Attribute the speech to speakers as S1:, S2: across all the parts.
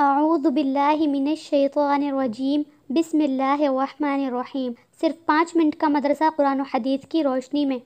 S1: अज़बिल्लिमिनशैतरजीम बिसमीम सिर्फ पाँच मिनट का मदरसा कुरान हदीस की रोशनी में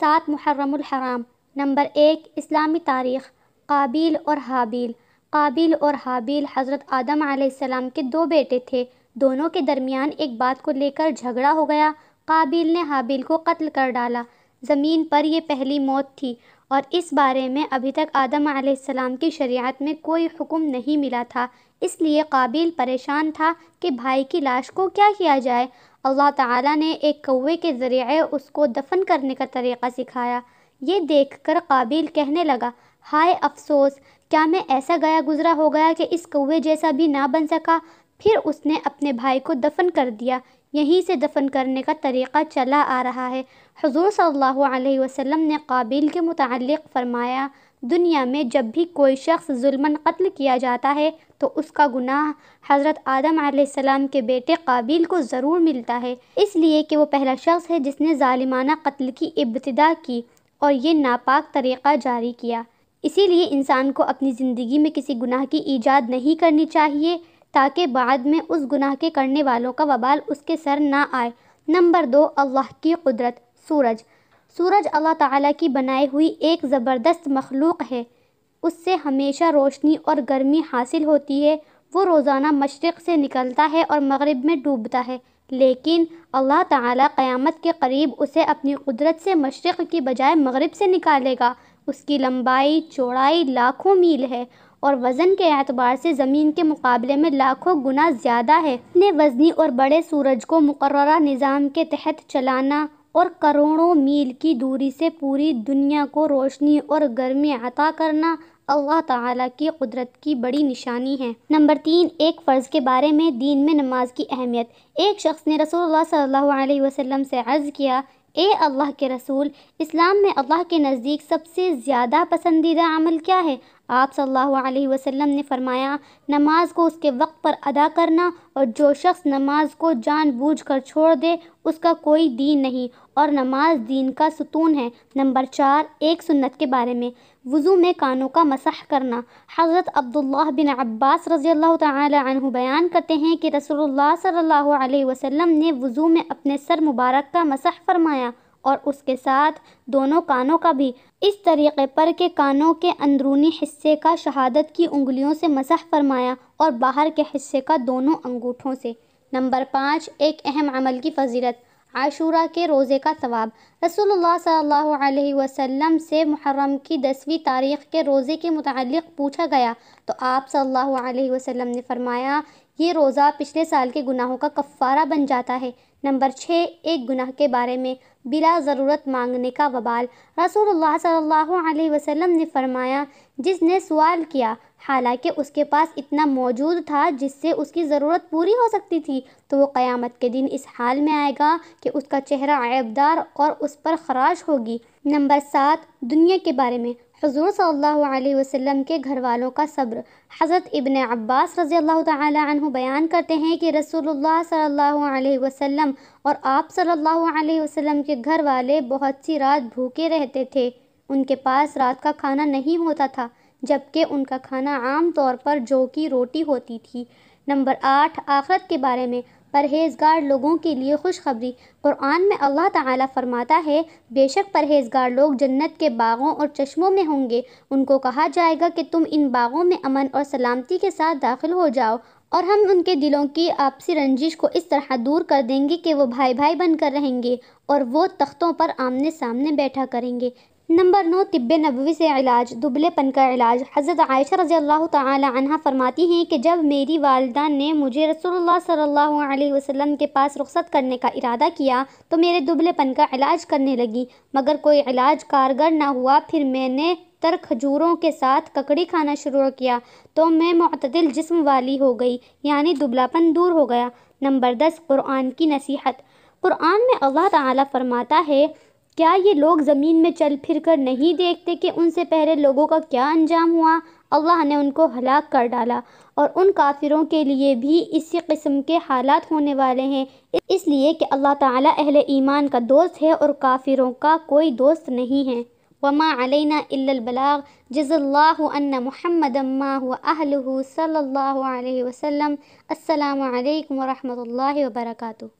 S1: सात मुहर्रम नंबर एक इस्लामी तारीख़ काबिल और हाबिल काबिल और हाबिल हज़रत आदम आसमाम के दो बेटे थे दोनों के दरमियान एक बात को लेकर झगड़ा हो गया काबिल ने हाबिल को कत्ल कर डाला ज़मीन पर यह पहली मौत थी और इस बारे में अभी तक आदम आसमाम की शरीयत में कोई हुक्म नहीं मिला था इसलिए काबिल परेशान था कि भाई की लाश को क्या किया जाए अल्लाह ताला ने एक कौवे के ज़रिए उसको दफन करने का तरीक़ा सिखाया ये देखकर काबिल कहने लगा हाय अफसोस क्या मैं ऐसा गया गुज़रा हो गया कि इस कौवे जैसा भी ना बन सका फिर उसने अपने भाई को दफन कर दिया यहीं से दफन करने का तरीक़ा चला आ रहा है हजूर सल्लल्लाहु अलैहि वसल्लम ने काबिल के मुतलक़ फरमाया दुनिया में जब भी कोई शख्स जुल्मन कत्ल किया जाता है तो उसका गुनाह हज़रत आदम आसमाम के बेटे काबिल को ज़रूर मिलता है इसलिए कि वो पहला शख्स है जिसने ालिमाना कत्ल की इब्तदा की और ये नापाक तरीक़ा जारी किया इसीलिए इंसान को अपनी ज़िंदगी में किसी गुनाह की ईजाद नहीं करनी चाहिए ताकि बाद में उस गुनाह के करने वालों का वबाल उसके सर ना आए नंबर दो अल्लाह की कुदरत सूरज सूरज अल्लाह ताला की बनाई हुई एक ज़बरदस्त मखलूक है उससे हमेशा रोशनी और गर्मी हासिल होती है वो रोज़ाना मशरक़ से निकलता है और मगरब में डूबता है लेकिन अल्लाह ताला क़यामत के करीब उसे अपनी कुदरत से मशरक़ की बजाय मगरब से निकालेगा उसकी लंबाई चौड़ाई लाखों मील है और वज़न के एतबार से ज़मीन के मुकाबले में लाखों गुना ज़्यादा है इतने वजनी और बड़े सूरज को मुकर निज़ाम के तहत चलाना और करोड़ों मील की दूरी से पूरी दुनिया को रोशनी और गर्मी अता करना अल्लाह ताला की कुदरत की बड़ी निशानी है नंबर तीन एक फ़र्ज़ के बारे में दीन में नमाज की अहमियत एक शख्स ने रसूल सल्लल्लाहु अलैहि वसल्लम से अर्ज़ किया ए अल्लाह के रसूल इस्लाम में अल्लाह के नज़दीक सबसे ज़्यादा पसंदीदा अमल क्या है आप सल्लल्लाहु अलैहि वसल्लम ने फरमाया नमाज को उसके वक्त पर अदा करना और जो शख्स नमाज को जानबूझकर छोड़ दे उसका कोई दीन नहीं और नमाज दीन का सुतून है नंबर चार एक सुन्नत के बारे में वज़ू में कानों का मसह करना हज़रत अब्दुल्लाह बिन अब्बास रज़ी अल्लाह तु बयान करते हैं कि रसोल्ला सल्ला वसम ने वज़ू में अपने सर मुबारक का मसह फरमाया और उसके साथ दोनों कानों का भी इस तरीक़े पर के कानों के अंदरूनी हिस्से का शहादत की उंगलियों से मसह फरमाया और बाहर के हिस्से का दोनों अंगूठों से नंबर पाँच एक अहम अमल की फजीलत आशूरा के रोज़े का सवाब रसूलुल्लाह सल्लल्लाहु अलैहि वसल्लम से मुहर्रम की दसवीं तारीख़ के रोज़े के मतलब पूछा गया तो आप सल्लल्लाहु अलैहि वसल्लम ने फरमाया ये रोज़ा पिछले साल के गुनाहों का कफ़ारा बन जाता है नंबर छः एक गुनाह के बारे में बिला ज़रूरत मांगने का वबाल रसूलुल्लाह सल्लल्लाहु अलैहि वसल्लम ने फरमाया जिसने सवाल किया हालांकि उसके पास इतना मौजूद था जिससे उसकी ज़रूरत पूरी हो सकती थी तो वो क़यामत के दिन इस हाल में आएगा कि उसका चेहरा ऐबदार और उस पर खराश होगी नंबर सात दुनिया के बारे में हजूर सल्लल्लाहु अलैहि वसल्लम के घर वालों का सब्र हज़रत इबन अब्बास रज़ी अल्लाह तु बयान करते हैं कि रसूलुल्लाह सल्लल्लाहु अलैहि वसल्लम और आप सल्लल्लाहु अलैहि वसल्लम के घर वाले बहुत सी रात भूखे रहते थे उनके पास रात का खाना नहीं होता था जबकि उनका खाना आम तौर पर जो की रोटी होती थी नंबर आठ आखरत के बारे में परहेजगार लोगों के लिए खुशखबरी कुरान में अल्लाह ताला फरमाता है बेशक परहेजगार लोग जन्नत के बागों और चश्मों में होंगे उनको कहा जाएगा कि तुम इन बागों में अमन और सलामती के साथ दाखिल हो जाओ और हम उनके दिलों की आपसी रंजिश को इस तरह दूर कर देंगे कि वो भाई भाई बनकर रहेंगे और वो तख्तों पर आमने सामने बैठा करेंगे नंबर नौ तिब्बे नबवी से इलाज दुबलेपन का इलाज हज़रत आयशा रज़ी अल्लाह तहा फरमाती हैं कि जब मेरी वालदा ने मुझे रसूलुल्लाह सल्लल्लाहु अलैहि वसल्लम के पास रुख़त करने का इरादा किया तो मेरे दुबलेपन का इलाज करने लगी मगर कोई इलाज कारगर ना हुआ फिर मैंने तर खजूरों के साथ ककड़ी खाना शुरू किया तो मैं मतदिल जिस्म वाली हो गई यानी दुबलापन दूर हो गया नंबर दस कुरान की नसीहत कुरान में अल्लाह ताला फरमाता है क्या ये लोग ज़मीन में चल फिर कर नहीं देखते कि उनसे पहले लोगों का क्या अंजाम हुआ अल्लाह ने उनको हलाक कर डाला और उन काफिरों के लिए भी इसी किस्म के हालात होने वाले हैं इसलिए कि अल्लाह ताला अहले ईमान का दोस्त है और काफिरों का कोई दोस्त नहीं है وما علينا إلا البلاغ جزى الله أن محمدا ما هو أهله صلى الله عليه وسلم السلام عليكم ورحمة الله وبركاته